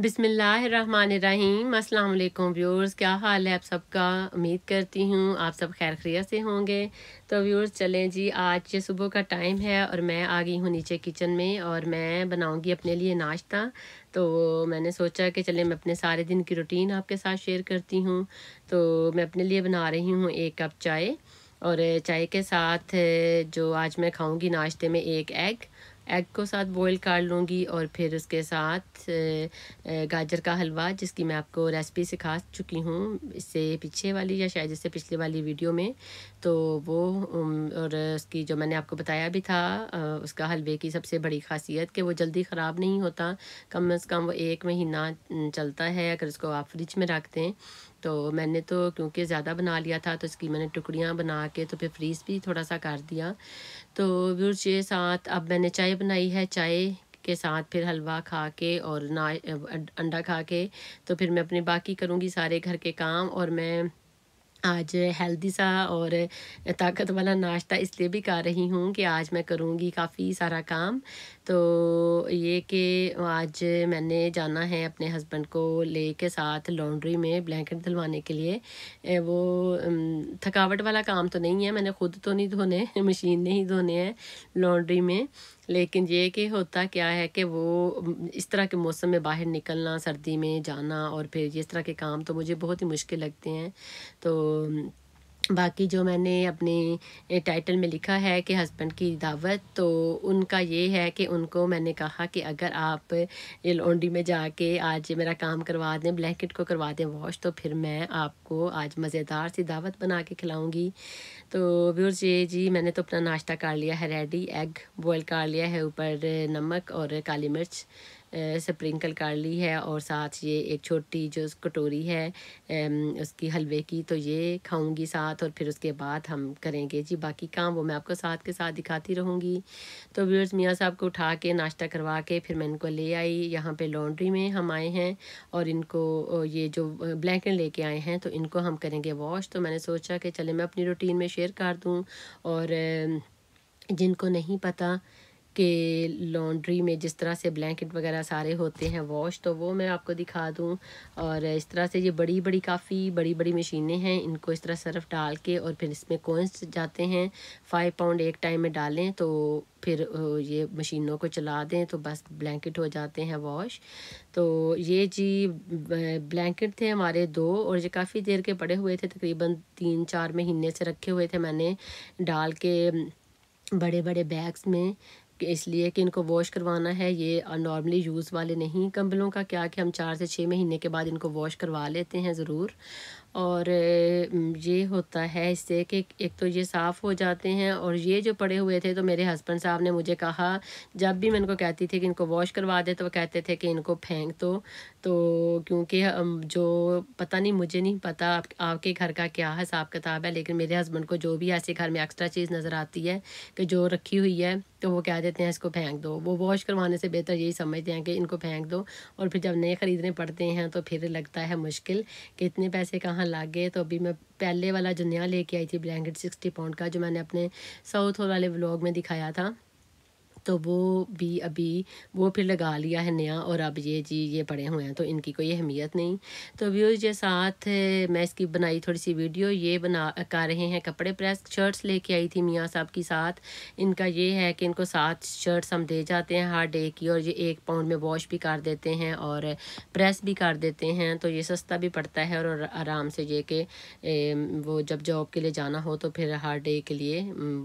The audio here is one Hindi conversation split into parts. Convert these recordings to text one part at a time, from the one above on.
बिसमीम् अल्लाम व्यूर्स क्या हाल है आप सबका उम्मीद करती हूँ आप सब खैर खैर से होंगे तो व्यूर्स चलें जी आज ये सुबह का टाइम है और मैं आ गई हूँ नीचे किचन में और मैं बनाऊँगी अपने लिए नाश्ता तो मैंने सोचा कि चलें मैं अपने सारे दिन की रूटीन आपके साथ शेयर करती हूँ तो मैं अपने लिए बना रही हूँ एक कप चाय और चाय के साथ जो आज मैं खाऊँगी नाश्ते में एक एग एग को साथ बॉईल कर लूँगी और फिर उसके साथ गाजर का हलवा जिसकी मैं आपको रेसिपी सिखा चुकी हूँ इससे पीछे वाली या शायद इससे पिछले वाली वीडियो में तो वो और उसकी जो मैंने आपको बताया भी था उसका हलवे की सबसे बड़ी खासियत कि वो जल्दी ख़राब नहीं होता कम अज़ कम वो एक महीना चलता है अगर उसको आप फ्रिज में रख दें तो मैंने तो क्योंकि ज़्यादा बना लिया था तो इसकी मैंने टुकड़ियाँ बना के तो फिर फ्रीज भी थोड़ा सा कर दिया तो व्यूर्स के साथ अब मैंने चाय बनाई है चाय के साथ फिर हलवा खा के और ना अंडा खा के तो फिर मैं अपने बाकी करूँगी सारे घर के काम और मैं आज हेल्दी सा और ताकत वाला नाश्ता इसलिए भी कर रही हूँ कि आज मैं करूँगी काफ़ी सारा काम तो ये कि आज मैंने जाना है अपने हस्बैंड को ले के साथ लॉन्ड्री में ब्लैंकेट धुलवाने के लिए वो थकावट वाला काम तो नहीं है मैंने ख़ुद तो नहीं धोने मशीन नहीं धोने हैं लॉन्ड्री में लेकिन ये कि होता क्या है कि वो इस तरह के मौसम में बाहर निकलना सर्दी में जाना और फिर इस तरह के काम तो मुझे बहुत ही मुश्किल लगते हैं तो बाकी जो मैंने अपने टाइटल में लिखा है कि हस्बैंड की दावत तो उनका ये है कि उनको मैंने कहा कि अगर आप ये में जाके आज मेरा काम करवा दें ब्लैंकेट को करवा दें वॉश तो फिर मैं आपको आज मज़ेदार सी दावत बना के खिलाऊँगी तो व्यूर्स ये जी मैंने तो अपना नाश्ता कर लिया है रेडी एग बॉयल कर लिया है ऊपर नमक और काली मिर्च स्प्रिंकल कर ली है और साथ ये एक छोटी जो कटोरी है उसकी हलवे की तो ये खाऊंगी साथ और फिर उसके बाद हम करेंगे जी बाकी काम वो मैं आपको साथ के साथ दिखाती रहूँगी तो व्यूअर्स मियाँ साहब को उठा के नाश्ता करवा के फिर मैं इनको ले आई यहाँ पे लॉन्ड्री में हम आए हैं और इनको ये जो ब्लैंकेट लेके आए हैं तो इनको हम करेंगे वॉश तो मैंने सोचा कि चले मैं अपनी रूटीन में शेयर कर दूँ और जिनको नहीं पता कि लॉन्ड्री में जिस तरह से ब्लैंकेट वगैरह सारे होते हैं वॉश तो वो मैं आपको दिखा दूँ और इस तरह से ये बड़ी बड़ी काफ़ी बड़ी बड़ी मशीनें हैं इनको इस तरह सर्फ डाल के और फिर इसमें कोइंस जाते हैं फाइव पाउंड एक टाइम में डालें तो फिर ये मशीनों को चला दें तो बस ब्लैंकेट हो जाते हैं वॉश तो ये जी ब्लैंकेट थे हमारे दो और ये काफ़ी देर के पड़े हुए थे तकरीबन तीन चार महीने से रखे हुए थे मैंने डाल के बड़े बड़े बैग्स में इसलिए कि इनको वॉश करवाना है ये नॉर्मली यूज़ वाले नहीं कंबलों का क्या कि हम चार से छः महीने के बाद इनको वॉश करवा लेते हैं ज़रूर और ये होता है इससे कि एक तो ये साफ़ हो जाते हैं और ये जो पड़े हुए थे तो मेरे हस्बैंड साहब ने मुझे कहा जब भी मैं इनको कहती थी कि इनको वॉश करवा दे तो वो कहते थे कि इनको फेंक दो तो, तो क्योंकि जो पता नहीं मुझे नहीं पता आप, आपके घर का क्या हिसाब किताब है लेकिन मेरे हस्बैंड को जो भी ऐसे घर में एक्स्ट्रा चीज़ नज़र आती है कि जो रखी हुई है तो वो कह देते हैं इसको फेंक दो वो वॉश करवाने से बेहतर यही समझते हैं कि इनको फेंक दो और फिर जब नए ख़रीदने पड़ते हैं तो फिर लगता है मुश्किल कि इतने पैसे कहाँ यहाँ लग गए तो अभी मैं पहले वाला जो नया लेके आई थी ब्लैंकेट सिक्सटी पाउंड का जो मैंने अपने साउथ हॉल वाले ब्लॉग में दिखाया था तो वो भी अभी वो फिर लगा लिया है नया और अब ये जी ये पड़े हुए हैं तो इनकी कोई अहमियत नहीं तो व्यूज़ के साथ मैं इसकी बनाई थोड़ी सी वीडियो ये बना कर रहे हैं कपड़े प्रेस शर्ट्स लेके आई थी मियाँ साहब की साथ इनका ये है कि इनको सात शर्ट्स हम दे जाते हैं हर डे की और ये एक पाउंड में वॉश भी कर देते हैं और प्रेस भी कर देते हैं तो ये सस्ता भी पड़ता है और आराम से ये कि वो जब जॉब के लिए जाना हो तो फिर हर डे के लिए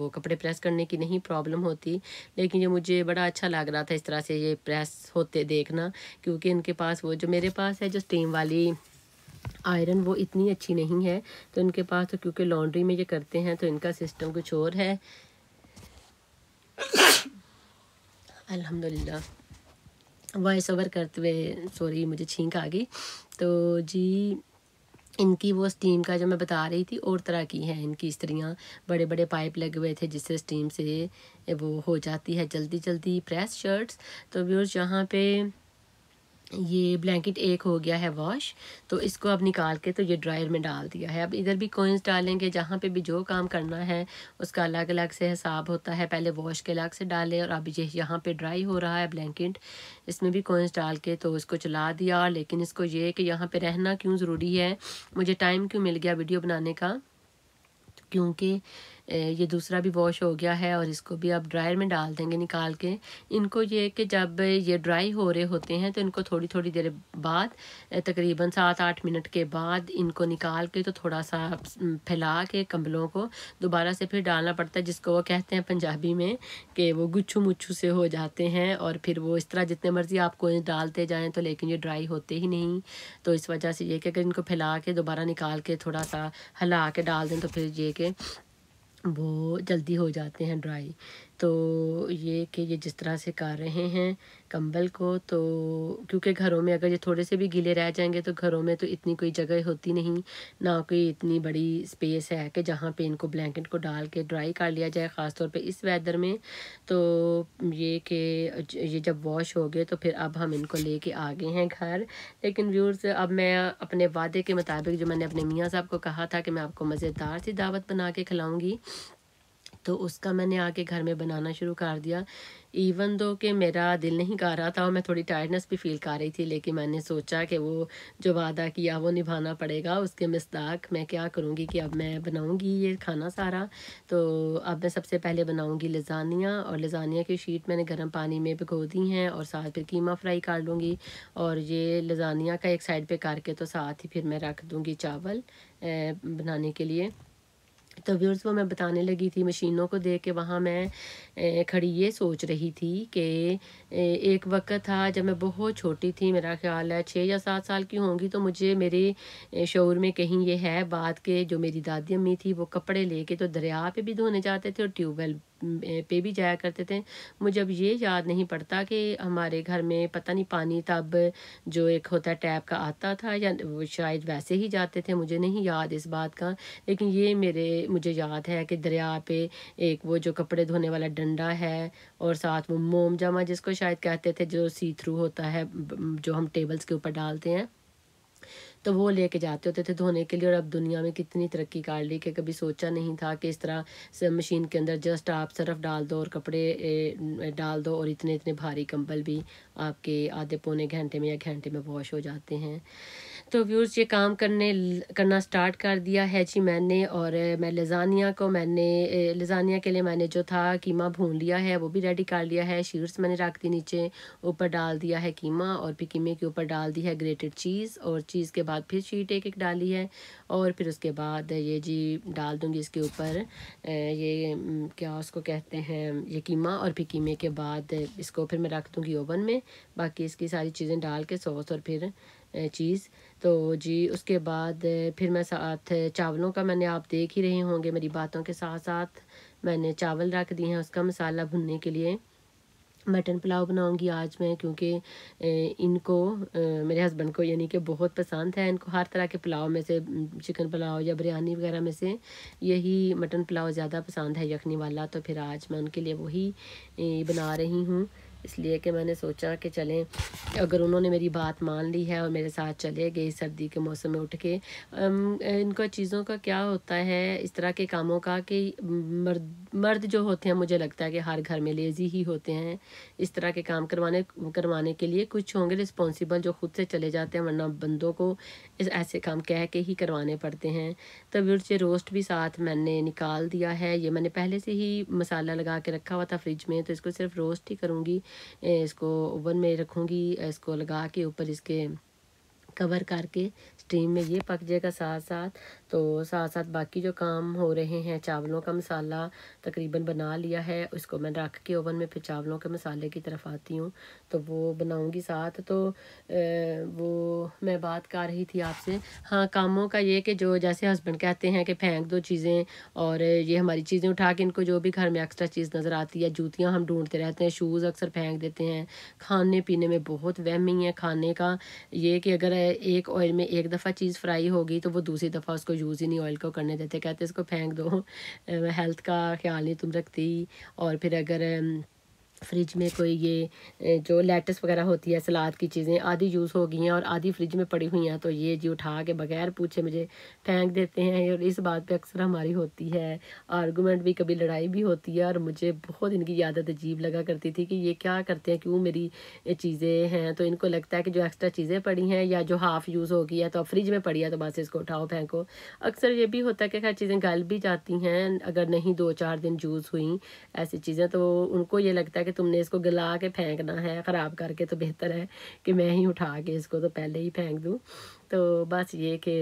वो कपड़े प्रेस करने की नहीं प्रॉब्लम होती लेकिन लेकिन ये मुझे बड़ा अच्छा लग रहा था इस तरह से ये प्रेस होते देखना क्योंकि इनके पास वो जो मेरे पास है जो स्टीम वाली आयरन वो इतनी अच्छी नहीं है तो इनके पास तो क्योंकि लॉन्ड्री में ये करते हैं तो इनका सिस्टम कुछ और है अल्हम्दुलिल्लाह वॉइस ओवर करते हुए सॉरी मुझे छींक आ गई तो जी इनकी वो स्टीम का जो मैं बता रही थी और तरह की हैं इनकी स्त्रियाँ बड़े बड़े पाइप लगे हुए थे जिससे स्टीम से वो हो जाती है जल्दी जल्दी प्रेस शर्ट्स तो व्यूर्स यहाँ पे ये ब्लैंकेट एक हो गया है वॉश तो इसको अब निकाल के तो ये ड्रायर में डाल दिया है अब इधर भी कोइंस डालेंगे जहाँ पे भी जो काम करना है उसका अलग अलग से हिसाब होता है पहले वॉश के अलग से डालें और अब ये यहाँ पे ड्राई हो रहा है ब्लैंकेट इसमें भी कोइंस डाल के तो इसको चला दिया लेकिन इसको ये कि यहाँ पर रहना क्यों ज़रूरी है मुझे टाइम क्यों मिल गया वीडियो बनाने का क्योंकि ये दूसरा भी वॉश हो गया है और इसको भी आप ड्रायर में डाल देंगे निकाल के इनको ये कि जब ये ड्राई हो रहे होते हैं तो इनको थोड़ी थोड़ी देर बाद तकरीबन सात आठ मिनट के बाद इनको निकाल के तो थोड़ा सा फैला के कंबलों को दोबारा से फिर डालना पड़ता है जिसको वो कहते हैं पंजाबी में कि वो गुच्छू मुच्छू से हो जाते हैं और फिर वो इस तरह जितने मर्ज़ी आपको डालते जाएँ तो लेकिन ये ड्राई होते ही नहीं तो इस वजह से ये कि अगर इनको फैला के दोबारा निकाल के थोड़ा सा हिला के डाल दें तो फिर ये कि वो जल्दी हो जाते हैं ड्राई तो ये कि ये जिस तरह से कर रहे हैं कंबल को तो क्योंकि घरों में अगर ये थोड़े से भी गीले रह जाएंगे तो घरों में तो इतनी कोई जगह होती नहीं ना कोई इतनी बड़ी स्पेस है कि जहाँ पे इनको ब्लैंकेट को डाल के ड्राई कर लिया जाए ख़ास तौर पे इस वेदर में तो ये कि ये जब वॉश हो गए तो फिर अब हम इनको ले कर आ गए हैं घर लेकिन व्यूर्स अब मैं अपने वादे के मुताबिक जो मैंने अपने मियाँ साहब को कहा था कि मैं आपको मज़ेदार सी दावत बना के खिलाऊँगी तो उसका मैंने आके घर में बनाना शुरू कर दिया इवन दो कि मेरा दिल नहीं कर रहा था और मैं थोड़ी टायर्डनेस भी फील कर रही थी लेकिन मैंने सोचा कि वो जो वादा किया वो निभाना पड़ेगा उसके मसदाक मैं क्या करूँगी कि अब मैं बनाऊँगी ये खाना सारा तो अब मैं सबसे पहले बनाऊँगी लजानिया और लजानिया की शीट मैंने गर्म पानी में भिगो दी हैं और साथ फिर कीमा फ्राई कर लूँगी और ये लजानिया का एक साइड पर करके तो साथ ही फिर मैं रख दूँगी चावल बनाने के लिए तो व्यूर्स वो मैं बताने लगी थी मशीनों को देख के वहाँ मैं खड़ी ये सोच रही थी कि एक वक्त था जब मैं बहुत छोटी थी मेरा ख्याल है छः या सात साल की होंगी तो मुझे मेरे शोर में कहीं ये है बात के जो मेरी दादी अम्मी थी वो कपड़े लेके तो दरिया पे भी धोने जाते थे और ट्यूबवेल पे भी जाया करते थे मुझे अब ये याद नहीं पड़ता कि हमारे घर में पता नहीं पानी तब जो एक होता है टैप का आता था या शायद वैसे ही जाते थे मुझे नहीं याद इस बात का लेकिन ये मेरे मुझे याद है कि दरिया पे एक वो जो कपड़े धोने वाला डंडा है और साथ वो मोम जमा जिसको शायद कहते थे जो सी थ्रू होता है जो हम टेबल्स के ऊपर डालते हैं तो वो लेके जाते होते थे धोने के लिए और अब दुनिया में कितनी तरक्की कर ली कि कभी सोचा नहीं था कि इस तरह मशीन के अंदर जस्ट आप सरफ़ डाल दो और कपड़े डाल दो और इतने इतने भारी कंबल भी आपके आधे पौने घंटे में या घंटे में वॉश हो जाते हैं तो व्यूर्स ये काम करने करना स्टार्ट कर दिया है जी मैंने और मैं लजानिया को मैंने लजानिया के लिए मैंने जो था कीमा भून लिया है वो भी रेडी कर लिया है शीट्स मैंने रख दी नीचे ऊपर डाल दिया है कीमा और फिर कीमे के ऊपर डाल दी है ग्रेटेड चीज़ और चीज़ के बाद फिर शीट एक एक डाली है और फिर उसके बाद ये जी डाल दूँगी इसके ऊपर ये क्या उसको कहते हैं ये कीमा और फिर कीमे के बाद इसको फिर मैं रख दूँगी ओवन में बाकी इसकी सारी चीज़ें डाल के सॉस और फिर चीज़ तो जी उसके बाद फिर मैं साथ चावलों का मैंने आप देख ही रहे होंगे मेरी बातों के साथ साथ मैंने चावल रख दिए हैं उसका मसाला भुनने के लिए मटन पुलाव बनाऊंगी आज मैं क्योंकि इनको मेरे हस्बैंड को यानी कि बहुत पसंद है इनको हर तरह के पुलाव में से चिकन पुलाव या बिरयानी वगैरह में से यही मटन पुलाव ज़्यादा पसंद है यखनी वाला तो फिर आज मैं उनके लिए वही बना रही हूँ इसलिए कि मैंने सोचा कि चलें अगर उन्होंने मेरी बात मान ली है और मेरे साथ चले गए सर्दी के मौसम में उठ के इनको चीज़ों का क्या होता है इस तरह के कामों का कि मर्द मर्द जो होते हैं मुझे लगता है कि हर घर में लेज़ी ही होते हैं इस तरह के काम करवाने करवाने के लिए कुछ होंगे रिस्पॉन्सिबल जो खुद से चले जाते हैं वरना बंदों को इस ऐसे काम कह के ही करवाने पड़ते हैं तो से रोस्ट भी साथ मैंने निकाल दिया है ये मैंने पहले से ही मसाला लगा के रखा हुआ था फ्रिज में तो इसको सिर्फ रोस्ट ही करूँगी इसको ओवन में रखूँगी इसको लगा के ऊपर इसके कवर करके स्टीम में ये पक जाएगा साथ साथ तो साथ साथ बाकी जो काम हो रहे हैं चावलों का मसाला तकरीबन बना लिया है उसको मैं रख के ओवन में फिर चावलों के मसाले की तरफ आती हूँ तो वो बनाऊँगी साथ तो वो मैं बात कर रही थी आपसे हाँ कामों का ये कि जो जैसे हस्बैंड कहते हैं कि फेंक दो चीज़ें और ये हमारी चीज़ें उठा के इनको जो भी घर में एक्स्ट्रा चीज़ नज़र आती है जूतियाँ हम ढूंढते रहते हैं शूज़ अक्सर फेंक देते हैं खाने पीने में बहुत वहमी है खाने का ये कि अगर एक ऑयल में एक दफ़ा चीज़ फ्राई होगी तो वो दूसरी दफ़ा उसको यूज़ ही नहीं ऑयल को करने देते कहते इसको फेंक दो हेल्थ का ख्याल नहीं तुम रखती और फिर अगर फ्रिज में कोई ये जो लेटस वगैरह होती है सलाद की चीज़ें आधी यूज़ हो गई हैं और आधी फ्रिज में पड़ी हुई हैं तो ये जी उठा के बगैर पूछे मुझे फेंक देते हैं और इस बात पे अक्सर हमारी होती है आर्गूमेंट भी कभी लड़ाई भी होती है और मुझे बहुत इनकी आदत अजीब लगा करती थी कि ये क्या करते हैं क्यों मेरी चीज़ें हैं तो इनको लगता है कि जो एक्स्ट्रा चीज़ें पड़ी हैं या जो हाफ़ यूज़ हो गई है तो फ्रिज में पड़ी है तो बस इसको उठाओ फेंको अक्सर ये भी होता है कि खैर चीज़ें गल भी जाती हैं अगर नहीं दो चार दिन यूज़ हुई ऐसी चीज़ें तो उनको ये लगता है कि तुमने इसको गला के फेंकना है ख़राब करके तो बेहतर है कि मैं ही उठा के इसको तो पहले ही फेंक दूँ तो बस ये कि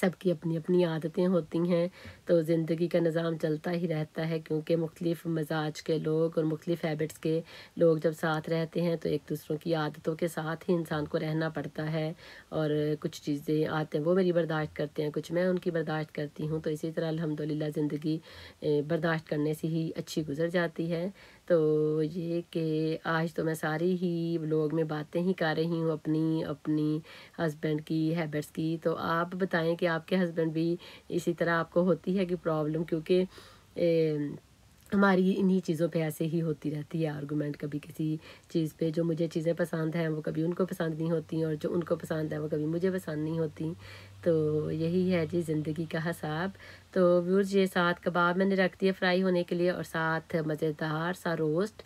सबकी अपनी अपनी आदतें होती हैं तो ज़िंदगी का निज़ाम चलता ही रहता है क्योंकि मुख्तलिफ़ मजाज के लोग और मुख्तलिफ़ हैबिट्स के लोग जब साथ रहते हैं तो एक दूसरों की आदतों के साथ ही इंसान को रहना पड़ता है और कुछ चीज़ें आते हैं वो मेरी बर्दाश्त करते हैं कुछ मैं उनकी बर्दाश्त करती हूँ तो इसी तरह अलहमदिल्ला ज़िंदगी बर्दाश्त करने से ही अच्छी गुजर जाती है तो ये कि आज तो मैं सारी ही ब्लॉग में बातें ही कर रही हूँ अपनी अपनी हस्बैंड की हैबिट्स की तो आप बताएं कि आपके हस्बैंड भी इसी तरह आपको होती है कि प्रॉब्लम क्योंकि हमारी इन्हीं चीज़ों पे ऐसे ही होती रहती है आर्गूमेंट कभी किसी चीज़ पे जो मुझे चीज़ें पसंद हैं वो कभी उनको पसंद नहीं होती और जो उनको पसंद है वो कभी मुझे पसंद नहीं होती तो यही है जी ज़िंदगी का हिसाब तो व्यूर्स ये साथ कबाब मैंने रख दिया फ्राई होने के लिए और साथ मज़ेदार सा रोस्ट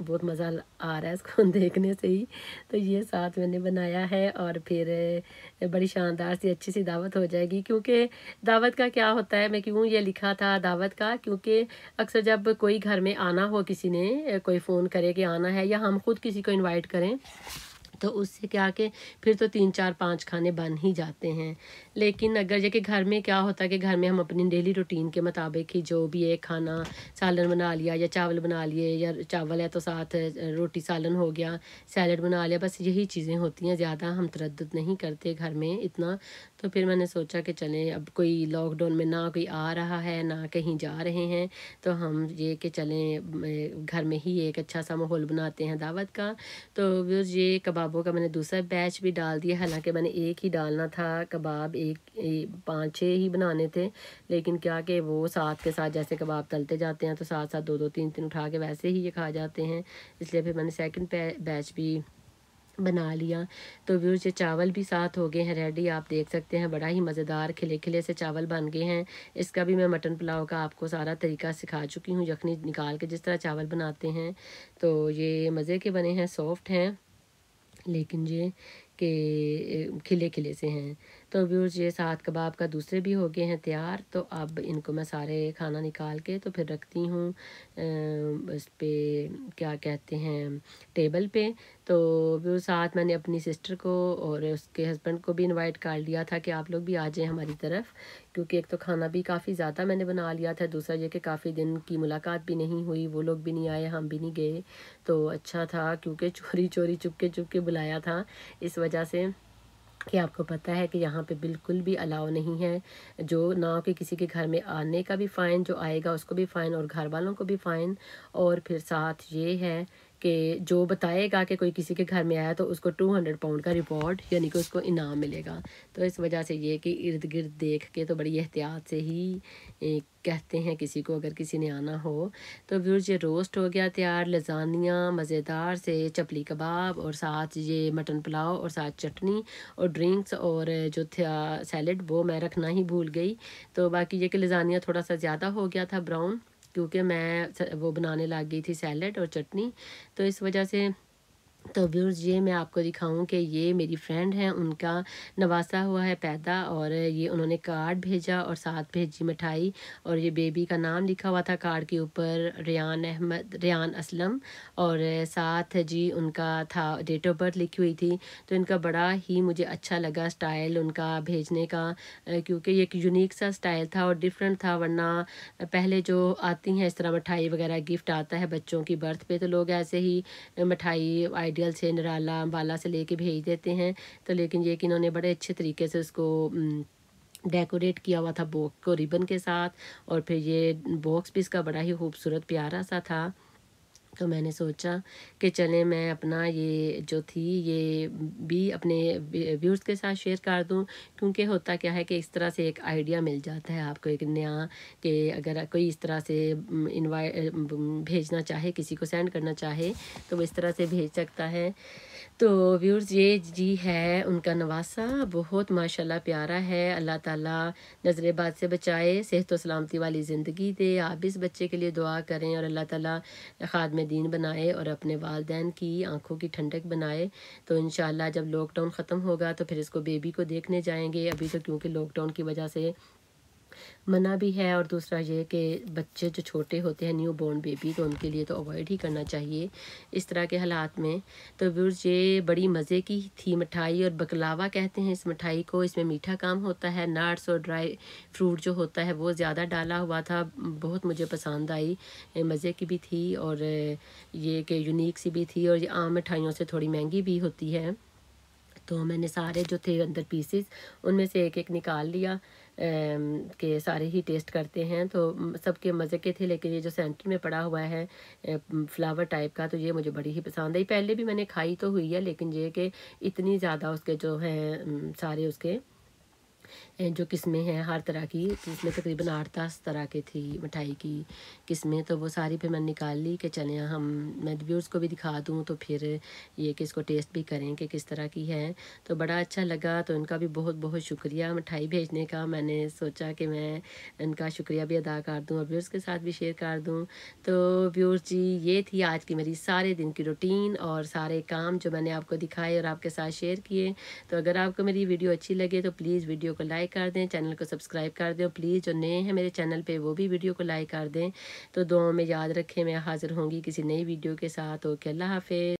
बहुत मज़ा आ रहा है इसको देखने से ही तो ये साथ मैंने बनाया है और फिर बड़ी शानदार सी अच्छी सी दावत हो जाएगी क्योंकि दावत का क्या होता है मैं क्यों ये लिखा था दावत का क्योंकि अक्सर जब कोई घर में आना हो किसी ने कोई फ़ोन करे कि आना है या हम खुद किसी को इन्वाइट करें तो उससे क्या कि फिर तो तीन चार पाँच खाने बन ही जाते हैं लेकिन अगर जैसे घर में क्या होता है कि घर में हम अपनी डेली रूटीन के मुताबिक ही जो भी एक खाना सालन बना लिया या चावल बना लिए या चावल है तो साथ रोटी सालन हो गया सैलड बना लिया बस यही चीज़ें होती हैं ज़्यादा हम तरद नहीं करते घर में इतना तो फिर मैंने सोचा कि चलें अब कोई लॉकडाउन में ना कोई आ रहा है ना कहीं जा रहे हैं तो हम ये कि चलें घर में ही एक अच्छा सा माहौल बनाते हैं दावत का तो ये कबाबों का मैंने दूसरा बैच भी डाल दिया हालांकि मैंने एक ही डालना था कबाब एक पाँच छः ही बनाने थे लेकिन क्या कि वो साथ के साथ जैसे कबाब तलते जाते हैं तो साथ साथ दो दो तीन तीन उठा के वैसे ही ये खा जाते हैं इसलिए फिर मैंने सेकेंड बैच भी बना लिया तो व्यूर ये चावल भी साथ हो गए हैं रेडी आप देख सकते हैं बड़ा ही मज़ेदार खिले खिले से चावल बन गए हैं इसका भी मैं मटन पुलाव का आपको सारा तरीका सिखा चुकी हूँ यखनी निकाल के जिस तरह चावल बनाते हैं तो ये मज़े के बने हैं सॉफ्ट हैं लेकिन ये के खिले खिले से हैं तो व्यूर्स ये सात कबाब का दूसरे भी हो गए हैं तैयार तो अब इनको मैं सारे खाना निकाल के तो फिर रखती हूँ इस पर क्या कहते हैं टेबल पे तो व्यूर साथ मैंने अपनी सिस्टर को और उसके हस्बैंड को भी इनवाइट कर लिया था कि आप लोग भी आ जाएं हमारी तरफ क्योंकि एक तो खाना भी काफ़ी ज़्यादा मैंने बना लिया था दूसरा ये कि काफ़ी दिन की मुलाकात भी नहीं हुई वो लोग भी नहीं आए हम भी नहीं गए तो अच्छा था क्योंकि चोरी चोरी चुपके चुपके बुलाया था इस वजह से कि आपको पता है कि यहाँ पे बिल्कुल भी अलाव नहीं है जो ना कि किसी के घर में आने का भी फ़ाइन जो आएगा उसको भी फ़ाइन और घर वालों को भी फ़ाइन और फिर साथ ये है कि जो बताएगा कि कोई किसी के घर में आया तो उसको टू हंड्रेड पाउंड का रिवॉर्ड यानी कि उसको इनाम मिलेगा तो इस वजह से ये कि इर्द गिर्द देख के तो बड़ी एहतियात से ही कहते हैं किसी को अगर किसी ने आना हो तो फिर ये रोस्ट हो गया तैयार लजानिया मज़ेदार से चपली कबाब और साथ ये मटन पुलाव और साथ चटनी और ड्रिंक्स और जो था सैलड वो मैं रखना ही भूल गई तो बाकी ये कि लजानिया थोड़ा सा ज़्यादा हो गया था ब्राउन क्योंकि मैं वो बनाने लग गई थी सैलड और चटनी तो इस वजह से तो व्यूर्स ये मैं आपको दिखाऊं कि ये मेरी फ्रेंड है उनका नवासा हुआ है पैदा और ये उन्होंने कार्ड भेजा और साथ भेजी मिठाई और ये बेबी का नाम लिखा हुआ था कार्ड के ऊपर रियान अहमद रियान असलम और साथ जी उनका था डेट ऑफ बर्थ लिखी हुई थी तो इनका बड़ा ही मुझे अच्छा लगा स्टाइल उनका भेजने का क्योंकि ये एक यूनिक सा स्टाइल था और डिफरेंट था वरना पहले जो आती हैं इस तरह मिठाई वगैरह गिफ्ट आता है बच्चों की बर्थ पे तो लोग ऐसे ही मिठाई आई आइडियल से निराला अम्बाला से लेके भेज देते हैं तो लेकिन ये कि इन्होंने बड़े अच्छे तरीके से उसको डेकोरेट किया हुआ था बॉक्स को रिबन के साथ और फिर ये बॉक्स भी इसका बड़ा ही खूबसूरत प्यारा सा था तो मैंने सोचा कि चलें मैं अपना ये जो थी ये भी अपने व्यूर्स के साथ शेयर कर दूं क्योंकि होता क्या है कि इस तरह से एक आइडिया मिल जाता है आपको एक नया कि अगर कोई इस तरह से इनवाइ भेजना चाहे किसी को सेंड करना चाहे तो वो इस तरह से भेज सकता है तो व्यूर्स ये जी है उनका नवासा बहुत माशाल्लाह प्यारा है अल्लाह ताला नज़र बाद से बचाए सेहत व सलामती वाली ज़िंदगी दे आप इस बच्चे के लिए दुआ करें और अल्लाह ताला खादम दीन बनाए और अपने वालदेन की आंखों की ठंडक बनाए तो इन जब लॉकडाउन ख़त्म होगा तो फिर इसको बेबी को देखने जाएंगे अभी तो क्योंकि लॉकडाउन की वजह से मना भी है और दूसरा ये कि बच्चे जो छोटे होते हैं न्यू बॉर्न बेबी तो उनके लिए तो अवॉइड ही करना चाहिए इस तरह के हालात में तो व्यूर्स ये बड़ी मज़े की थी मिठाई और बकलावा कहते हैं इस मिठाई को इसमें मीठा काम होता है नट्स और ड्राई फ्रूट जो होता है वो ज़्यादा डाला हुआ था बहुत मुझे पसंद आई मज़े की भी थी और ये कि यूनिक सी भी थी और ये आम मिठाइयों से थोड़ी महंगी भी होती है तो मैंने सारे जो थे अंदर पीसेस उनमें से एक एक निकाल लिया के सारे ही टेस्ट करते हैं तो सबके मज़े के थे लेकिन ये जो सेंटर में पड़ा हुआ है फ्लावर टाइप का तो ये मुझे बड़ी ही पसंद आई पहले भी मैंने खाई तो हुई है लेकिन ये कि इतनी ज़्यादा उसके जो हैं सारे उसके जो किस्में हैं हर तरह की जिसमें तो तकरीबन आठ दस तरह की थी मिठाई की किस्में तो वो सारी फिर मैंने निकाल ली कि चले हम मैं व्यूर्स को भी दिखा दूँ तो फिर ये कि इसको टेस्ट भी करें कि किस तरह की है तो बड़ा अच्छा लगा तो इनका भी बहुत बहुत शुक्रिया मिठाई भेजने का मैंने सोचा कि मैं इनका शुक्रिया भी अदा कर दूँ और व्यूर्स के साथ भी शेयर कर दूँ तो व्यूर्स जी ये थी आज की मेरी सारे दिन की रूटीन और सारे काम जो मैंने आपको दिखाए और आपके साथ शेयर किए तो अगर आपको मेरी वीडियो अच्छी लगे तो प्लीज़ वीडियो को लाइक कर दें चैनल को सब्सक्राइब कर दें प्लीज़ जो नए हैं मेरे चैनल पे वो भी वीडियो को लाइक कर दें तो दुआओं में याद रखें मैं हाज़िर होंगी किसी नई वीडियो के साथ ओके अल्लाह हाफिज़